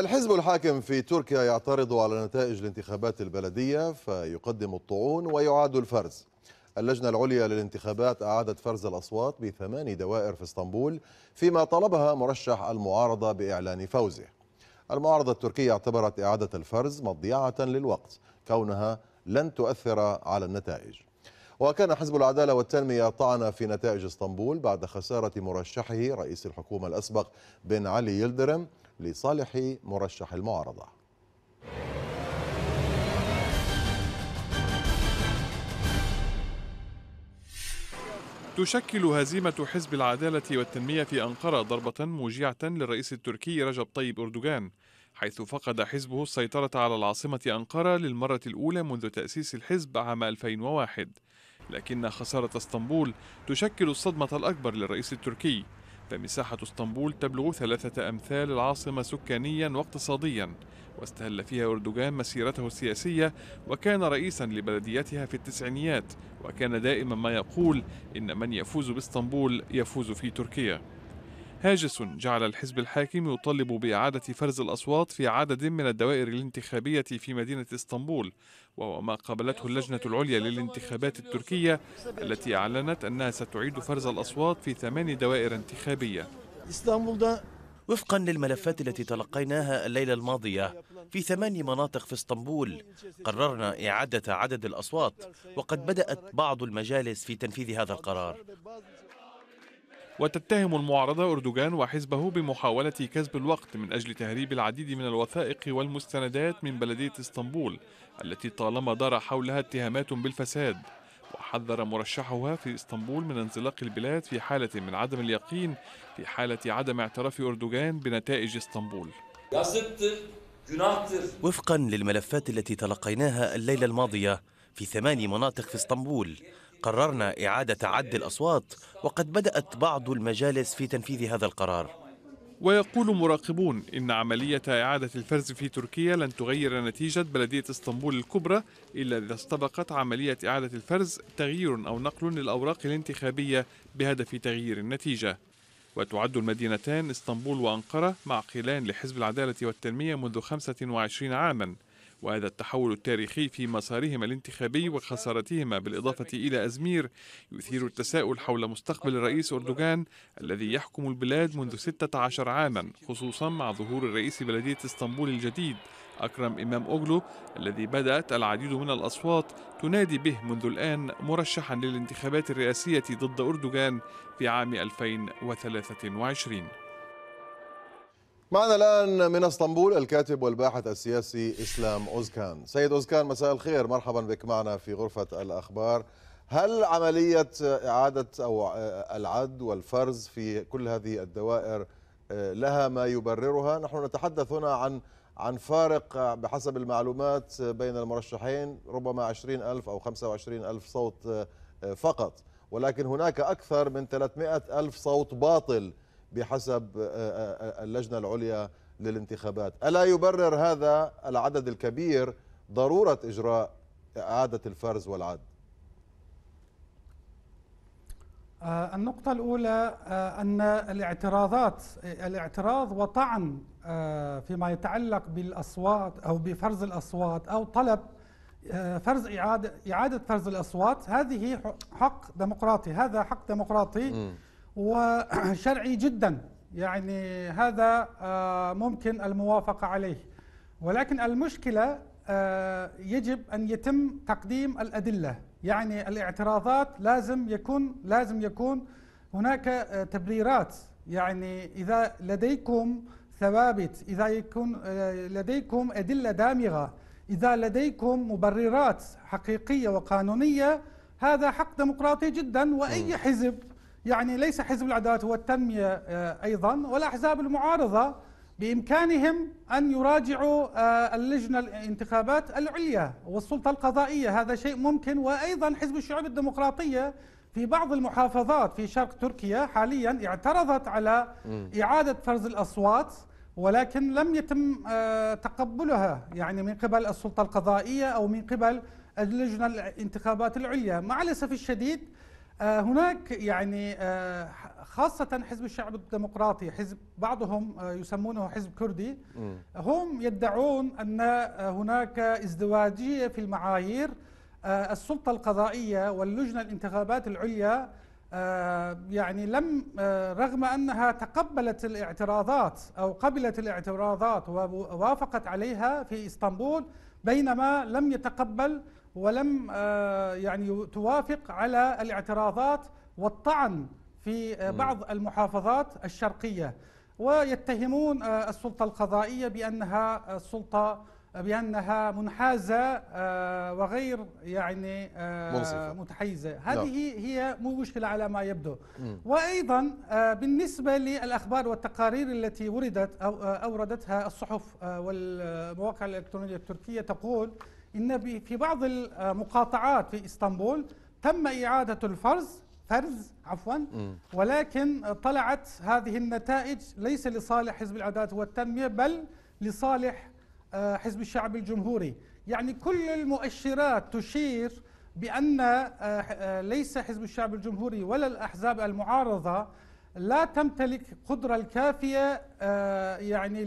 الحزب الحاكم في تركيا يعترض على نتائج الانتخابات البلدية فيقدم الطعون ويعاد الفرز اللجنة العليا للانتخابات أعادت فرز الأصوات بثماني دوائر في اسطنبول فيما طلبها مرشح المعارضة بإعلان فوزه المعارضة التركية اعتبرت إعادة الفرز مضيعة للوقت كونها لن تؤثر على النتائج وكان حزب العدالة والتنمية طعن في نتائج اسطنبول بعد خسارة مرشحه رئيس الحكومة الأسبق بن علي يلدرم لصالح مرشح المعارضه تشكل هزيمة حزب العدالة والتنمية في أنقرة ضربة موجعة للرئيس التركي رجب طيب أردوغان حيث فقد حزبه السيطرة على العاصمة أنقرة للمرة الأولى منذ تأسيس الحزب عام 2001 لكن خسارة اسطنبول تشكل الصدمة الأكبر للرئيس التركي فمساحة اسطنبول تبلغ ثلاثة أمثال العاصمة سكانيا واقتصاديا واستهل فيها أردوغان مسيرته السياسية وكان رئيسا لبلديتها في التسعينيات وكان دائما ما يقول إن من يفوز باسطنبول يفوز في تركيا هاجس جعل الحزب الحاكم يطالب بإعادة فرز الأصوات في عدد من الدوائر الانتخابية في مدينة اسطنبول وهو ما قابلته اللجنة العليا للانتخابات التركية التي أعلنت أنها ستعيد فرز الأصوات في ثمان دوائر انتخابية وفقا للملفات التي تلقيناها الليلة الماضية في ثمان مناطق في اسطنبول قررنا إعادة عدد الأصوات وقد بدأت بعض المجالس في تنفيذ هذا القرار وتتهم المعارضة أردوغان وحزبه بمحاولة كسب الوقت من أجل تهريب العديد من الوثائق والمستندات من بلدية اسطنبول التي طالما دار حولها اتهامات بالفساد وحذر مرشحها في اسطنبول من انزلاق البلاد في حالة من عدم اليقين في حالة عدم اعتراف أردوغان بنتائج اسطنبول وفقا للملفات التي تلقيناها الليلة الماضية في ثماني مناطق في اسطنبول قررنا إعادة عد الأصوات وقد بدأت بعض المجالس في تنفيذ هذا القرار ويقول مراقبون إن عملية إعادة الفرز في تركيا لن تغير نتيجة بلدية اسطنبول الكبرى إلا إذا استبقت عملية إعادة الفرز تغيير أو نقل للأوراق الانتخابية بهدف تغيير النتيجة وتعد المدينتان اسطنبول وأنقرة معقلان لحزب العدالة والتنمية منذ 25 عاماً وهذا التحول التاريخي في مسارهما الانتخابي وخسارتهما بالإضافة إلى أزمير يثير التساؤل حول مستقبل الرئيس أردوغان الذي يحكم البلاد منذ 16 عاما خصوصا مع ظهور رئيس بلدية اسطنبول الجديد أكرم إمام أوغلو الذي بدأت العديد من الأصوات تنادي به منذ الآن مرشحا للانتخابات الرئاسية ضد أردوغان في عام 2023 معنا الآن من اسطنبول الكاتب والباحث السياسي إسلام أوزكان سيد أوزكان مساء الخير مرحبا بك معنا في غرفة الأخبار هل عملية إعادة أو العد والفرز في كل هذه الدوائر لها ما يبررها نحن نتحدث هنا عن عن فارق بحسب المعلومات بين المرشحين ربما 20 ألف أو 25 ألف صوت فقط ولكن هناك أكثر من 300 ألف صوت باطل بحسب آه، آه، آه، اللجنة العليا للانتخابات ألا يبرر هذا العدد الكبير ضرورة إجراء إعادة الفرز والعد النقطة الأولى أن الاعتراضات الاعتراض وطعن فيما يتعلق بالأصوات أو بفرز الأصوات أو طلب فرز إعادة إعادة فرز الأصوات هذه حق ديمقراطي هذا حق ديمقراطي م. وشرعي جدا يعني هذا آه، ممكن الموافقة عليه ولكن المشكلة آه، يجب أن يتم تقديم الأدلة يعني الاعتراضات لازم يكون لازم يكون هناك آه، تبريرات يعني إذا لديكم ثوابت إذا يكون لديكم أدلة دامغة إذا لديكم مبررات حقيقية وقانونية هذا حق ديمقراطي جدا وأي حزب يعني ليس حزب العدالة هو التنمية آه، أيضا والأحزاب المعارضة بإمكانهم أن يراجعوا آه، اللجنة الانتخابات العليا والسلطة القضائية هذا شيء ممكن وأيضا حزب الشعوب الديمقراطية في بعض المحافظات في شرق تركيا حاليا اعترضت على إعادة فرز الأصوات ولكن لم يتم آه، تقبلها يعني من قبل السلطة القضائية أو من قبل اللجنة الانتخابات العليا مع الأسف الشديد آه، هناك يعني آه، خاصة حزب الشعب الديمقراطي حزب بعضهم آه، يسمونه حزب كردي هم يدعون أن هناك ازدواجية في المعايير السلطة القضائية واللجنة الانتخابات العليا يعني لم رغم أنها تقبلت الاعتراضات أو قبلت الاعتراضات ووافقت عليها في إسطنبول بينما لم يتقبل ولم آه، يعني توافق على الاعتراضات والطعن في آه، بعض المحافظات الشرقية ويتهمون آه، السلطة القضائية بأنها السلطة بأنها منحازة وغير يعني منصفة. متحيزة نعم. هذه هي مو مشكلة على ما يبدو وأيضا بالنسبة للأخبار والتقارير التي وردت أو أوردتها الصحف والمواقع الإلكترونية التركية تقول إن في بعض المقاطعات آه، في إسطنبول تم إعادة الفرز فرز عفوا ولكن طلعت هذه النتائج ليس لصالح حزب العدالة والتنمية بل لصالح آه، حزب الشعب الجمهوري يعني كل المؤشرات تشير بأن آه، ليس حزب الشعب الجمهوري ولا الأحزاب المعارضة لا تمتلك قدرة الكافية آه، يعني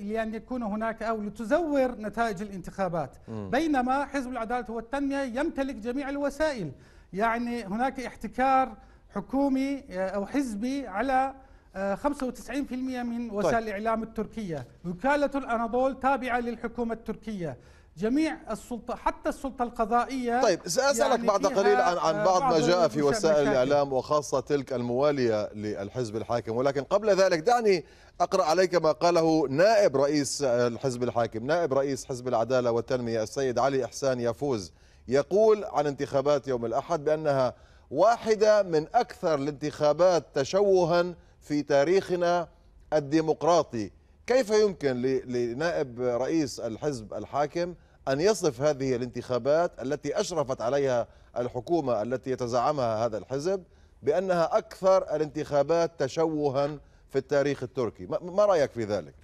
لأن يكون هناك أو لتزور نتائج الانتخابات بينما حزب العدالة والتنمية يمتلك جميع الوسائل يعني هناك احتكار حكومي آه، أو حزبي على 95% آه، من طيب. وسائل طيب. الإعلام التركية وكالة الأناضول تابعة للحكومة التركية جميع السلطة حتى السلطة القضائية طيب سأسألك يعني بعد قليل عن, عن آه، بعض ما جاء في وسائل الإعلام وخاصة تلك الموالية للحزب الحاكم ولكن قبل ذلك دعني أقرأ عليك ما قاله نائب رئيس الحزب الحاكم نائب رئيس حزب العدالة والتنمية السيد علي إحسان يفوز يقول عن انتخابات يوم الأحد بأنها واحدة من أكثر الانتخابات تشوها في تاريخنا الديمقراطي كيف يمكن لنائب رئيس الحزب الحاكم أن يصف هذه الانتخابات التي أشرفت عليها الحكومة التي يتزعمها هذا الحزب بأنها أكثر الانتخابات تشوها في التاريخ التركي ما رأيك في ذلك؟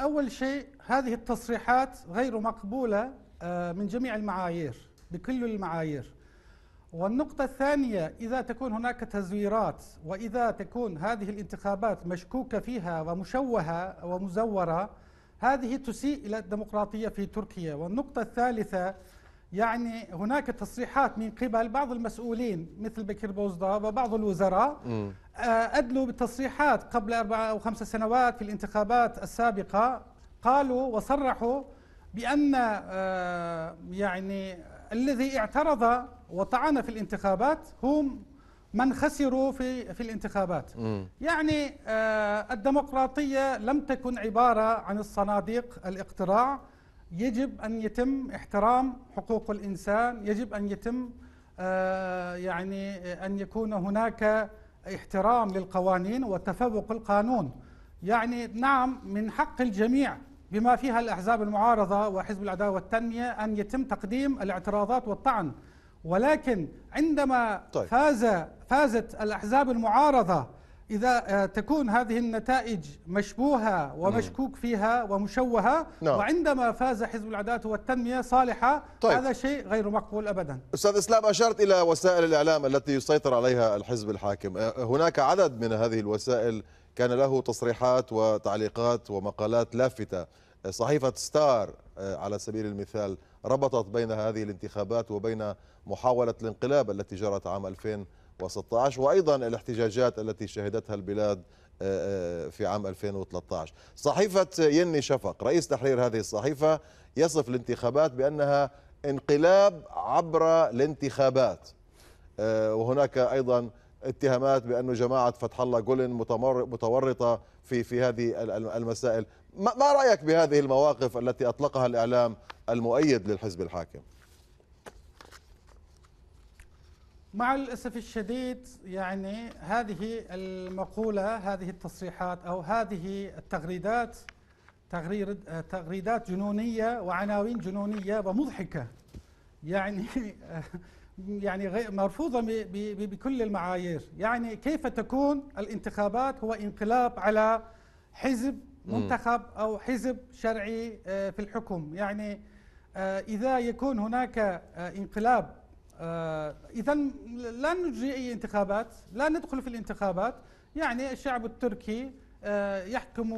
أول شيء هذه التصريحات غير مقبولة آه، من جميع المعايير بكل المعايير والنقطة الثانية إذا تكون هناك تزويرات وإذا تكون هذه الانتخابات مشكوكة فيها ومشوهة ومزورة هذه تسيء إلى الديمقراطية في تركيا والنقطة الثالثة يعني هناك تصريحات من قبل بعض المسؤولين مثل بكير بوزدا وبعض الوزراء آه، أدلوا بتصريحات قبل أربع أو خمسة سنوات في الانتخابات السابقة قالوا وصرحوا بأن آه، يعني الذي اعترض وطعن في الانتخابات هم من خسروا في في الانتخابات م. يعني آه الديمقراطيه لم تكن عباره عن الصناديق الاقتراع يجب ان يتم احترام حقوق الانسان يجب ان يتم آه يعني ان يكون هناك احترام للقوانين وتفوق القانون يعني نعم من حق الجميع بما فيها الأحزاب المعارضة وحزب العداوة والتنمية أن يتم تقديم الاعتراضات والطعن ولكن عندما طيب. فاز فازت الأحزاب المعارضة إذا آه، تكون هذه النتائج مشبوهة ومشكوك نعم. فيها ومشوهة نعم. وعندما فاز حزب العدالة والتنمية صالحة طيب. هذا شيء غير مقبول أبدا أستاذ إسلام أشرت إلى وسائل الإعلام التي يسيطر عليها الحزب الحاكم آه، هناك عدد من هذه الوسائل كان له تصريحات وتعليقات ومقالات لافتة آه، صحيفة ستار على سبيل المثال ربطت بين هذه الانتخابات وبين محاولة الانقلاب التي جرت عام 2000 2016 وأيضا الاحتجاجات التي شهدتها البلاد آه، آه، في عام 2013 صحيفة يني شفق رئيس تحرير هذه الصحيفة يصف الانتخابات بأنها انقلاب عبر الانتخابات آه، وهناك أيضا اتهامات بأن جماعة فتح الله جولن متورطة في في هذه المسائل ما رأيك بهذه المواقف التي أطلقها الإعلام المؤيد للحزب الحاكم؟ مع الأسف الشديد يعني هذه المقولة هذه التصريحات أو هذه التغريدات تغرير تغريدات جنونية وعناوين جنونية ومضحكة يعني يعني غير مرفوضة بكل المعايير يعني كيف تكون الانتخابات هو انقلاب على حزب منتخب أو حزب شرعي آه، في الحكم يعني آه، إذا يكون هناك آه، انقلاب آه، إذا لا نجري أي انتخابات لا ندخل في الانتخابات يعني الشعب التركي آه، يحكم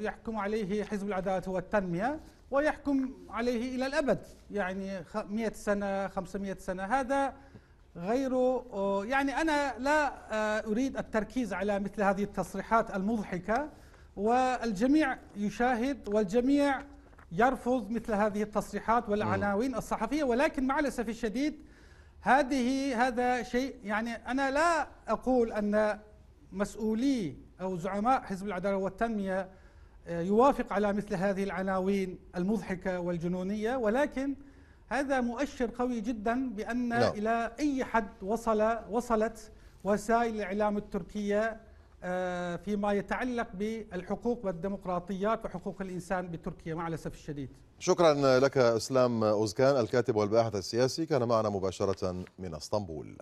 يحكم عليه حزب العداله والتنميه ويحكم عليه الى الابد يعني 100 سنه 500 سنه هذا غير يعني انا لا آه، اريد التركيز على مثل هذه التصريحات المضحكه والجميع يشاهد والجميع يرفض مثل هذه التصريحات والعناوين الصحفيه ولكن مع الاسف الشديد هذه هذا شيء يعني أنا لا أقول أن مسؤولي أو زعماء حزب العدالة والتنمية آه، يوافق على مثل هذه العناوين المضحكة والجنونية ولكن هذا مؤشر قوي جدا بأن لا. إلى أي حد وصل وصلت وسائل الإعلام التركية آه، فيما يتعلق بالحقوق والديمقراطيات وحقوق الإنسان بتركيا مع الأسف الشديد شكرا لك إسلام أوزكان الكاتب والباحث السياسي كان معنا مباشرة من اسطنبول